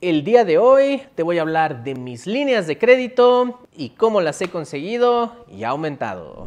El día de hoy te voy a hablar de mis líneas de crédito y cómo las he conseguido y aumentado.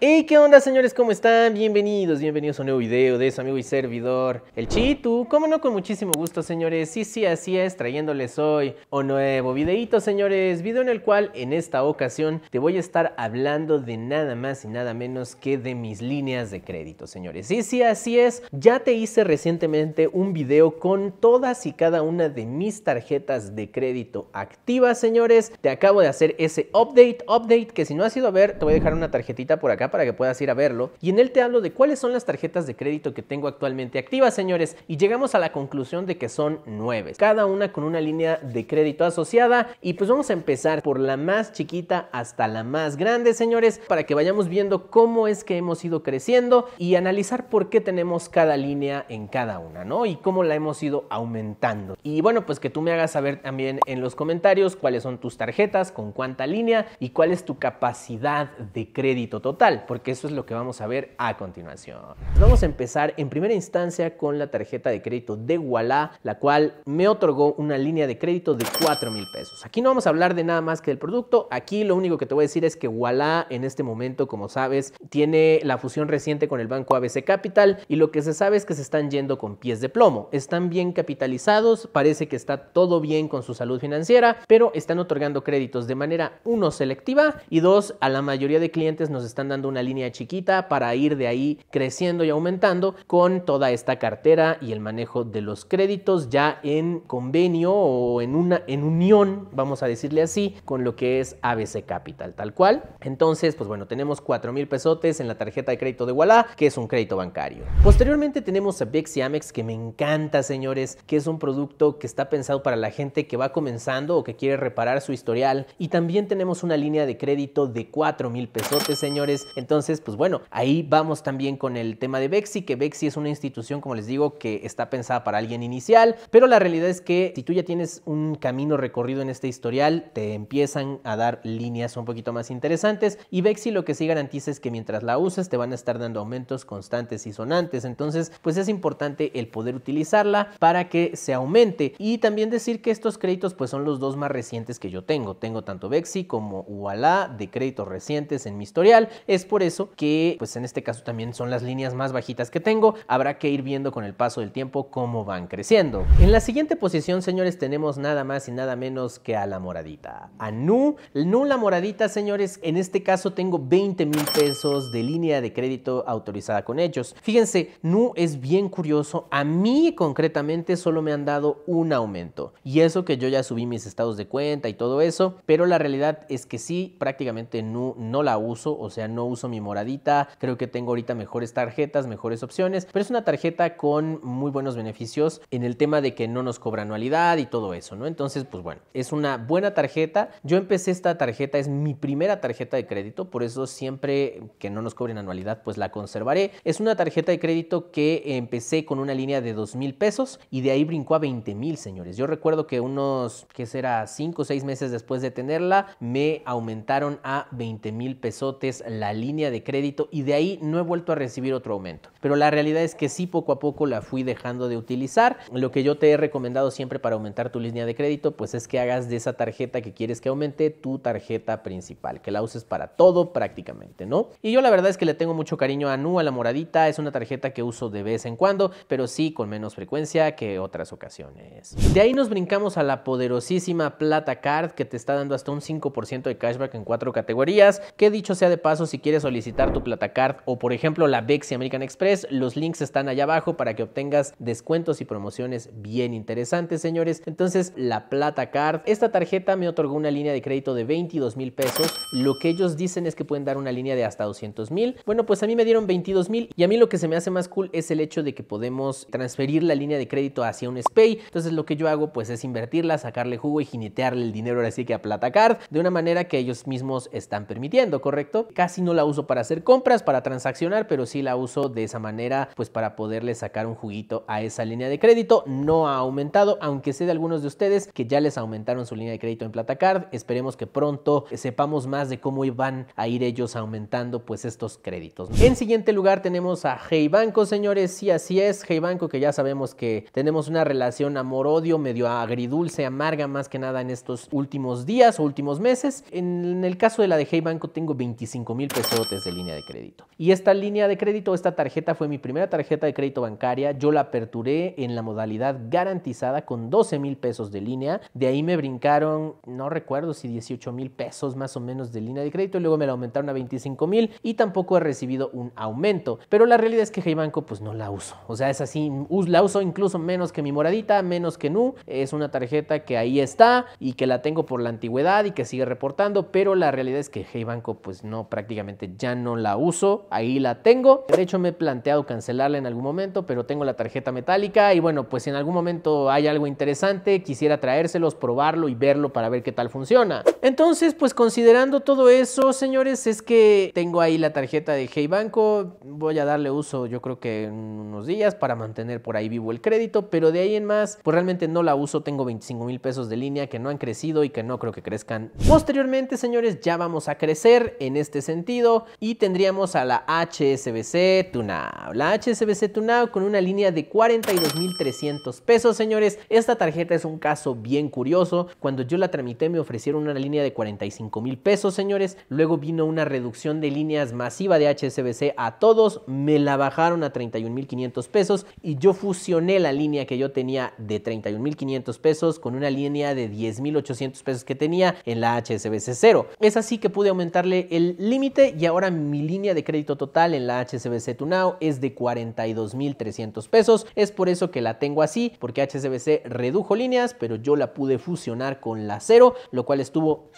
¡Y ¿qué onda señores? ¿Cómo están? Bienvenidos, bienvenidos a un nuevo video de su amigo y servidor, el Chitu. Como no, con muchísimo gusto señores, sí, sí, así es, trayéndoles hoy un nuevo videito señores, video en el cual en esta ocasión te voy a estar hablando de nada más y nada menos que de mis líneas de crédito señores. Sí, sí, así es, ya te hice recientemente un video con todas y cada una de mis tarjetas de crédito activas señores. Te acabo de hacer ese update, update, que si no has ido a ver, te voy a dejar una tarjetita por acá para que puedas ir a verlo. Y en él te hablo de cuáles son las tarjetas de crédito que tengo actualmente activas, señores. Y llegamos a la conclusión de que son nueve. Cada una con una línea de crédito asociada. Y pues vamos a empezar por la más chiquita hasta la más grande, señores, para que vayamos viendo cómo es que hemos ido creciendo y analizar por qué tenemos cada línea en cada una, ¿no? Y cómo la hemos ido aumentando. Y bueno, pues que tú me hagas saber también en los comentarios cuáles son tus tarjetas, con cuánta línea y cuál es tu capacidad de crédito total porque eso es lo que vamos a ver a continuación. Vamos a empezar en primera instancia con la tarjeta de crédito de Wallah, la cual me otorgó una línea de crédito de 4 mil pesos. Aquí no vamos a hablar de nada más que del producto, aquí lo único que te voy a decir es que Wallah en este momento, como sabes, tiene la fusión reciente con el banco ABC Capital y lo que se sabe es que se están yendo con pies de plomo. Están bien capitalizados, parece que está todo bien con su salud financiera, pero están otorgando créditos de manera, uno, selectiva y dos, a la mayoría de clientes nos están dando una línea chiquita para ir de ahí creciendo y aumentando con toda esta cartera y el manejo de los créditos ya en convenio o en una en unión, vamos a decirle así, con lo que es ABC Capital, tal cual. Entonces, pues bueno, tenemos 4 mil pesotes en la tarjeta de crédito de Wallah, que es un crédito bancario. Posteriormente tenemos Bex y Amex, que me encanta, señores, que es un producto que está pensado para la gente que va comenzando o que quiere reparar su historial. Y también tenemos una línea de crédito de 4 mil pesotes, señores, entonces, pues bueno, ahí vamos también con el tema de Bexi, que Bexi es una institución, como les digo, que está pensada para alguien inicial, pero la realidad es que si tú ya tienes un camino recorrido en este historial, te empiezan a dar líneas un poquito más interesantes y Bexi lo que sí garantiza es que mientras la uses te van a estar dando aumentos constantes y sonantes, entonces pues es importante el poder utilizarla para que se aumente y también decir que estos créditos pues son los dos más recientes que yo tengo, tengo tanto Bexi como Uala de créditos recientes en mi historial, es por eso que, pues en este caso también son las líneas más bajitas que tengo. Habrá que ir viendo con el paso del tiempo cómo van creciendo. En la siguiente posición, señores, tenemos nada más y nada menos que a la moradita. A Nu. Nu la moradita, señores, en este caso tengo 20 mil pesos de línea de crédito autorizada con ellos. Fíjense, Nu es bien curioso. A mí concretamente solo me han dado un aumento. Y eso que yo ya subí mis estados de cuenta y todo eso. Pero la realidad es que sí, prácticamente Nu no la uso. O sea, no uso mi moradita, creo que tengo ahorita mejores tarjetas, mejores opciones, pero es una tarjeta con muy buenos beneficios en el tema de que no nos cobra anualidad y todo eso, ¿no? Entonces, pues bueno, es una buena tarjeta. Yo empecé esta tarjeta, es mi primera tarjeta de crédito, por eso siempre que no nos cobren anualidad, pues la conservaré. Es una tarjeta de crédito que empecé con una línea de dos mil pesos y de ahí brincó a 20 mil, señores. Yo recuerdo que unos, que será? 5 o 6 meses después de tenerla, me aumentaron a 20 mil pesotes la línea línea de crédito y de ahí no he vuelto a recibir otro aumento. Pero la realidad es que sí, poco a poco la fui dejando de utilizar. Lo que yo te he recomendado siempre para aumentar tu línea de crédito, pues es que hagas de esa tarjeta que quieres que aumente tu tarjeta principal, que la uses para todo prácticamente, ¿no? Y yo la verdad es que le tengo mucho cariño a Nu, a la moradita, es una tarjeta que uso de vez en cuando, pero sí con menos frecuencia que otras ocasiones. De ahí nos brincamos a la poderosísima Plata Card que te está dando hasta un 5% de cashback en cuatro categorías, que dicho sea de paso, si quieres solicitar tu Platacard o por ejemplo la Bexi American Express, los links están allá abajo para que obtengas descuentos y promociones bien interesantes, señores. Entonces, la Platacard, esta tarjeta me otorgó una línea de crédito de 22 mil pesos. Lo que ellos dicen es que pueden dar una línea de hasta 200 mil. Bueno, pues a mí me dieron 22 mil y a mí lo que se me hace más cool es el hecho de que podemos transferir la línea de crédito hacia un SPAY. Entonces, lo que yo hago pues es invertirla, sacarle jugo y jinetearle el dinero ahora sí que a Platacard de una manera que ellos mismos están permitiendo, ¿correcto? Casi no la uso para hacer compras, para transaccionar, pero sí la uso de esa manera, pues para poderle sacar un juguito a esa línea de crédito. No ha aumentado, aunque sé de algunos de ustedes que ya les aumentaron su línea de crédito en Platacard. Esperemos que pronto sepamos más de cómo van a ir ellos aumentando pues estos créditos. En siguiente lugar tenemos a Hey Banco, señores. Sí, así es. Hey Banco, que ya sabemos que tenemos una relación amor-odio, medio agridulce, amarga más que nada en estos últimos días o últimos meses. En el caso de la de Hey Banco tengo 25 mil pesos pesotes de línea de crédito. Y esta línea de crédito, esta tarjeta fue mi primera tarjeta de crédito bancaria. Yo la aperturé en la modalidad garantizada con 12 mil pesos de línea. De ahí me brincaron, no recuerdo si 18 mil pesos más o menos de línea de crédito luego me la aumentaron a 25 mil y tampoco he recibido un aumento. Pero la realidad es que Hey Banco pues no la uso. O sea, es así, la uso incluso menos que mi moradita, menos que Nu. Es una tarjeta que ahí está y que la tengo por la antigüedad y que sigue reportando, pero la realidad es que Hey Banco pues no prácticamente ya no la uso, ahí la tengo. De hecho me he planteado cancelarla en algún momento, pero tengo la tarjeta metálica y bueno, pues si en algún momento hay algo interesante, quisiera traérselos, probarlo y verlo para ver qué tal funciona. Entonces, pues considerando todo eso, señores, es que tengo ahí la tarjeta de Hey Banco, voy a darle uso yo creo que en unos días para mantener por ahí vivo el crédito, pero de ahí en más, pues realmente no la uso, tengo 25 mil pesos de línea que no han crecido y que no creo que crezcan. Posteriormente, señores, ya vamos a crecer en este sentido y tendríamos a la HSBC Tunao. La HSBC Tunao con una línea de 42.300 pesos, señores. Esta tarjeta es un caso bien curioso. Cuando yo la tramité me ofrecieron una línea de 45.000 pesos, señores. Luego vino una reducción de líneas masiva de HSBC a todos. Me la bajaron a 31.500 pesos y yo fusioné la línea que yo tenía de 31.500 pesos con una línea de 10.800 pesos que tenía en la HSBC 0. Es así que pude aumentarle el límite y ahora mi línea de crédito total en la HSBC Tunao es de 42.300 pesos. Es por eso que la tengo así, porque HSBC redujo líneas, pero yo la pude fusionar con la cero, lo cual estuvo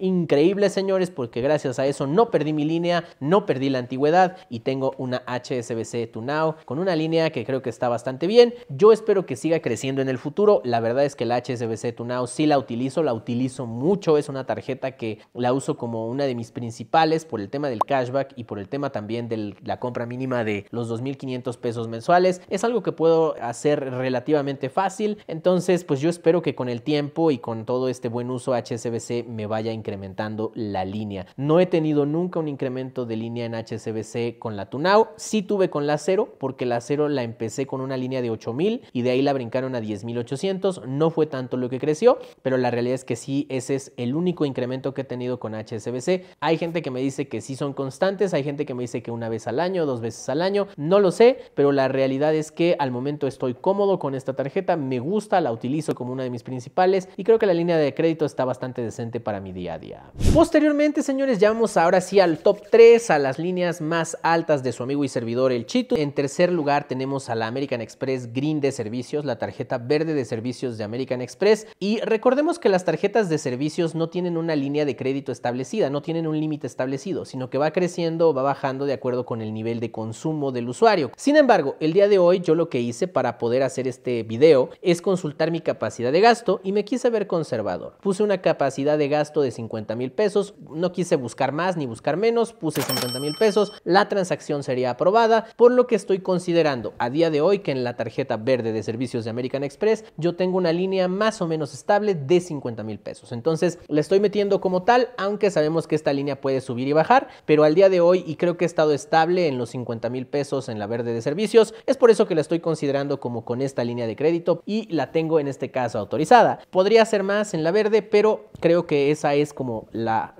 increíble, señores, porque gracias a eso no perdí mi línea, no perdí la antigüedad y tengo una HSBC TUNAO con una línea que creo que está bastante bien. Yo espero que siga creciendo en el futuro. La verdad es que la HSBC TUNAO sí la utilizo, la utilizo mucho. Es una tarjeta que la uso como una de mis principales por el tema del cashback y por el tema también de la compra mínima de los 2.500 pesos mensuales. Es algo que puedo hacer relativamente fácil. Entonces, pues yo espero que con el tiempo y con todo este buen uso HSBC me vaya increíble incrementando la línea. No he tenido nunca un incremento de línea en HSBC con la Tunao. Sí tuve con la Cero, porque la Cero la empecé con una línea de 8000 y de ahí la brincaron a 10800. No fue tanto lo que creció, pero la realidad es que sí, ese es el único incremento que he tenido con HSBC. Hay gente que me dice que sí son constantes, hay gente que me dice que una vez al año, dos veces al año, no lo sé, pero la realidad es que al momento estoy cómodo con esta tarjeta, me gusta, la utilizo como una de mis principales y creo que la línea de crédito está bastante decente para mi día Posteriormente, señores, ya vamos ahora sí al top 3, a las líneas más altas de su amigo y servidor el Chito. En tercer lugar tenemos a la American Express Green de servicios, la tarjeta verde de servicios de American Express. Y recordemos que las tarjetas de servicios no tienen una línea de crédito establecida, no tienen un límite establecido, sino que va creciendo o va bajando de acuerdo con el nivel de consumo del usuario. Sin embargo, el día de hoy yo lo que hice para poder hacer este video es consultar mi capacidad de gasto y me quise ver conservador. Puse una capacidad de gasto de 50 50 mil pesos. No quise buscar más ni buscar menos, puse 50 mil pesos. La transacción sería aprobada, por lo que estoy considerando a día de hoy que en la tarjeta verde de servicios de American Express yo tengo una línea más o menos estable de 50 mil pesos. Entonces la estoy metiendo como tal, aunque sabemos que esta línea puede subir y bajar, pero al día de hoy y creo que he estado estable en los 50 mil pesos en la verde de servicios. Es por eso que la estoy considerando como con esta línea de crédito y la tengo en este caso autorizada. Podría ser más en la verde, pero creo que esa es como la,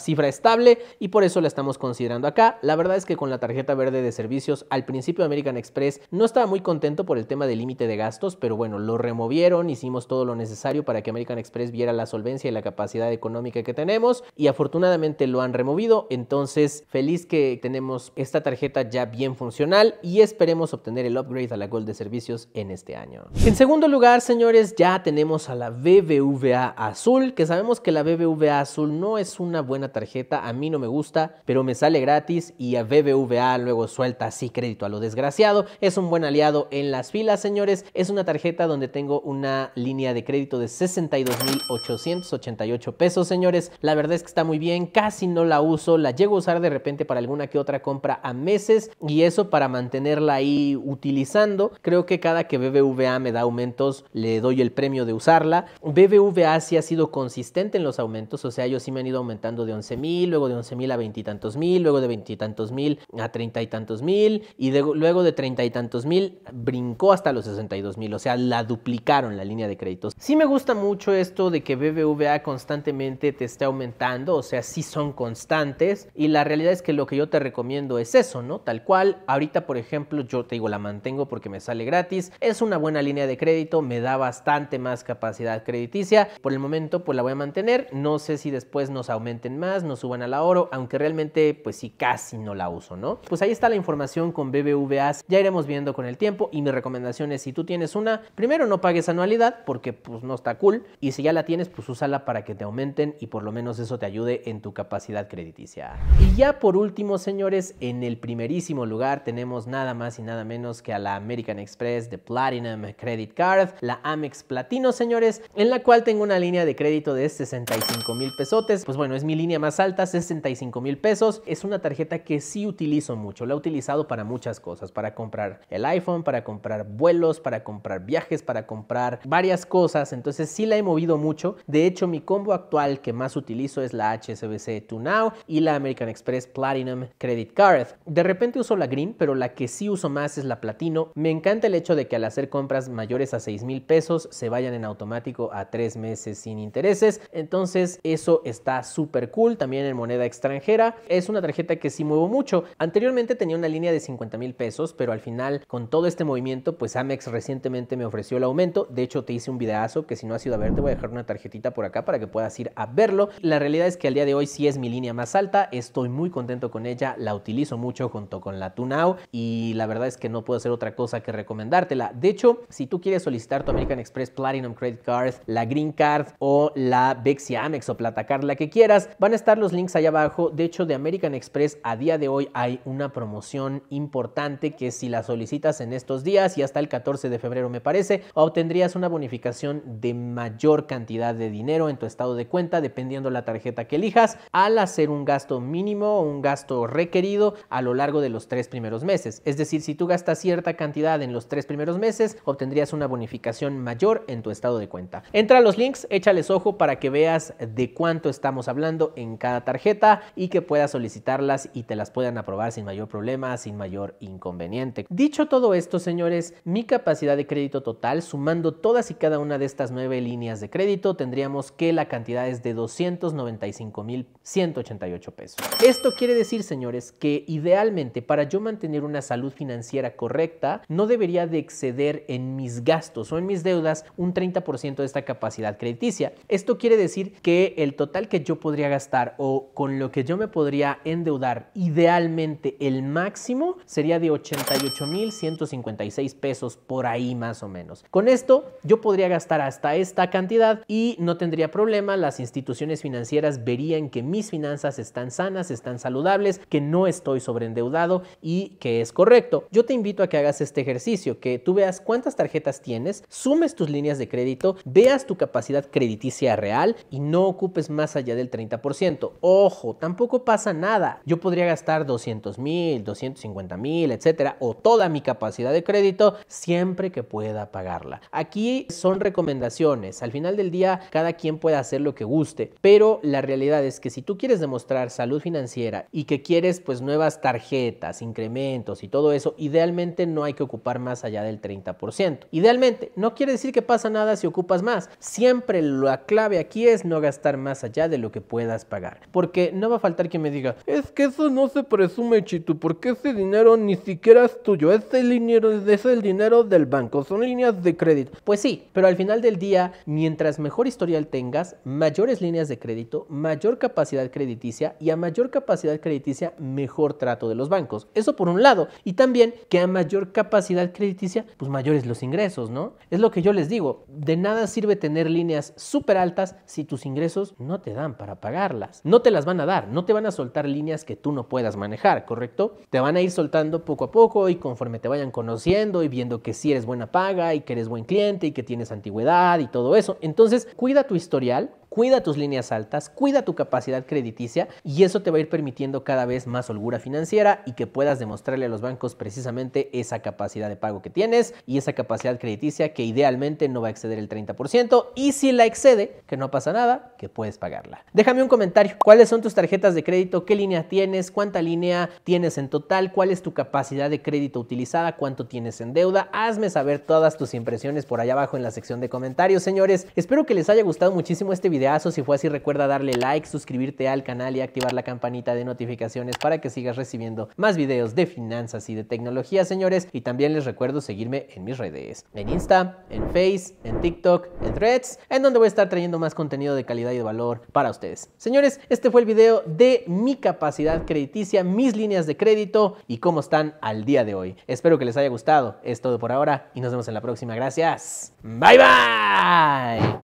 cifra estable y por eso la estamos considerando acá. La verdad es que con la tarjeta verde de servicios al principio American Express no estaba muy contento por el tema del límite de gastos, pero bueno, lo removieron, hicimos todo lo necesario para que American Express viera la solvencia y la capacidad económica que tenemos y afortunadamente lo han removido, entonces feliz que tenemos esta tarjeta ya bien funcional y esperemos obtener el upgrade a la Gold de servicios en este año. En segundo lugar, señores, ya tenemos a la BBVA Azul, que sabemos que la BBVA Azul no es una buena tarjeta, a mí no me gusta, pero me sale gratis y a BBVA luego suelta así crédito a lo desgraciado. Es un buen aliado en las filas, señores. Es una tarjeta donde tengo una línea de crédito de 62.888 pesos, señores. La verdad es que está muy bien, casi no la uso, la llego a usar de repente para alguna que otra compra a meses y eso para mantenerla ahí utilizando. Creo que cada que BBVA me da aumentos, le doy el premio de usarla. BBVA sí ha sido consistente en los aumentos o sea, ellos sí me han ido aumentando de 11 mil, luego de 11 mil a tantos mil, luego de veintitantos mil a treinta y tantos mil, y luego de treinta y tantos mil brincó hasta los 62 mil, o sea, la duplicaron la línea de créditos. Sí me gusta mucho esto de que BBVA constantemente te esté aumentando, o sea, sí son constantes, y la realidad es que lo que yo te recomiendo es eso, ¿no? Tal cual, ahorita, por ejemplo, yo te digo, la mantengo porque me sale gratis, es una buena línea de crédito, me da bastante más capacidad crediticia, por el momento, pues la voy a mantener, no no sé si después nos aumenten más, nos suban a la oro, aunque realmente pues sí casi no la uso, ¿no? Pues ahí está la información con BBVA, ya iremos viendo con el tiempo y mi recomendación es si tú tienes una, primero no pagues anualidad porque pues no está cool y si ya la tienes pues úsala para que te aumenten y por lo menos eso te ayude en tu capacidad crediticia. Y ya por último señores, en el primerísimo lugar tenemos nada más y nada menos que a la American Express de Platinum Credit Card, la Amex Platino señores, en la cual tengo una línea de crédito de 65 mil pesotes. Pues bueno, es mi línea más alta, 65 mil pesos. Es una tarjeta que sí utilizo mucho. La he utilizado para muchas cosas, para comprar el iPhone, para comprar vuelos, para comprar viajes, para comprar varias cosas. Entonces sí la he movido mucho. De hecho, mi combo actual que más utilizo es la HSBC To Now y la American Express Platinum Credit Card. De repente uso la Green, pero la que sí uso más es la Platino. Me encanta el hecho de que al hacer compras mayores a 6 mil pesos se vayan en automático a 3 meses sin intereses. Entonces eso está súper cool, también en moneda extranjera. Es una tarjeta que sí muevo mucho. Anteriormente tenía una línea de 50 mil pesos, pero al final con todo este movimiento, pues Amex recientemente me ofreció el aumento. De hecho te hice un videazo que si no has ido a ver te voy a dejar una tarjetita por acá para que puedas ir a verlo. La realidad es que al día de hoy sí es mi línea más alta, estoy muy contento con ella, la utilizo mucho junto con la Tunao y la verdad es que no puedo hacer otra cosa que recomendártela. De hecho, si tú quieres solicitar tu American Express Platinum Credit Card, la Green Card o la Bexia Amex o Platacar, la que quieras. Van a estar los links allá abajo. De hecho, de American Express a día de hoy hay una promoción importante que si la solicitas en estos días y hasta el 14 de febrero me parece, obtendrías una bonificación de mayor cantidad de dinero en tu estado de cuenta dependiendo la tarjeta que elijas al hacer un gasto mínimo o un gasto requerido a lo largo de los tres primeros meses. Es decir, si tú gastas cierta cantidad en los tres primeros meses, obtendrías una bonificación mayor en tu estado de cuenta. Entra a los links, échales ojo para que veas de cuánto estamos hablando en cada tarjeta y que puedas solicitarlas y te las puedan aprobar sin mayor problema, sin mayor inconveniente. Dicho todo esto, señores, mi capacidad de crédito total, sumando todas y cada una de estas nueve líneas de crédito, tendríamos que la cantidad es de 295.188 pesos. Esto quiere decir, señores, que idealmente para yo mantener una salud financiera correcta, no debería de exceder en mis gastos o en mis deudas un 30% de esta capacidad crediticia. Esto quiere decir que el total que yo podría gastar o con lo que yo me podría endeudar idealmente el máximo sería de 88.156 pesos por ahí más o menos. Con esto yo podría gastar hasta esta cantidad y no tendría problema, las instituciones financieras verían que mis finanzas están sanas, están saludables, que no estoy sobreendeudado y que es correcto. Yo te invito a que hagas este ejercicio, que tú veas cuántas tarjetas tienes, sumes tus líneas de crédito, veas tu capacidad crediticia real y no ocupes más allá del 30%. Ojo, tampoco pasa nada. Yo podría gastar 200 mil, 250 mil, etcétera, o toda mi capacidad de crédito siempre que pueda pagarla. Aquí son recomendaciones. Al final del día, cada quien puede hacer lo que guste, pero la realidad es que si tú quieres demostrar salud financiera y que quieres pues nuevas tarjetas, incrementos y todo eso, idealmente no hay que ocupar más allá del 30%. Idealmente, no quiere decir que pasa nada si ocupas más. Siempre la clave aquí es no gastar estar más allá de lo que puedas pagar. Porque no va a faltar que me diga, es que eso no se presume, Chitu, porque ese dinero ni siquiera es tuyo, ese dinero es el dinero del banco, son líneas de crédito. Pues sí, pero al final del día, mientras mejor historial tengas, mayores líneas de crédito, mayor capacidad crediticia y a mayor capacidad crediticia, mejor trato de los bancos. Eso por un lado. Y también que a mayor capacidad crediticia, pues mayores los ingresos, ¿no? Es lo que yo les digo, de nada sirve tener líneas súper altas si tus ingresos no te dan para pagarlas. No te las van a dar, no te van a soltar líneas que tú no puedas manejar, ¿correcto? Te van a ir soltando poco a poco y conforme te vayan conociendo y viendo que sí eres buena paga y que eres buen cliente y que tienes antigüedad y todo eso. Entonces, cuida tu historial cuida tus líneas altas, cuida tu capacidad crediticia y eso te va a ir permitiendo cada vez más holgura financiera y que puedas demostrarle a los bancos precisamente esa capacidad de pago que tienes y esa capacidad crediticia que idealmente no va a exceder el 30% y si la excede, que no pasa nada, que puedes pagarla. Déjame un comentario, ¿cuáles son tus tarjetas de crédito? ¿Qué línea tienes? ¿Cuánta línea tienes en total? ¿Cuál es tu capacidad de crédito utilizada? ¿Cuánto tienes en deuda? Hazme saber todas tus impresiones por allá abajo en la sección de comentarios, señores. Espero que les haya gustado muchísimo este video si fue así, recuerda darle like, suscribirte al canal y activar la campanita de notificaciones para que sigas recibiendo más videos de finanzas y de tecnología, señores. Y también les recuerdo seguirme en mis redes, en Insta, en Face, en TikTok, en Threads, en donde voy a estar trayendo más contenido de calidad y de valor para ustedes. Señores, este fue el video de mi capacidad crediticia, mis líneas de crédito y cómo están al día de hoy. Espero que les haya gustado. Es todo por ahora y nos vemos en la próxima. Gracias. Bye bye.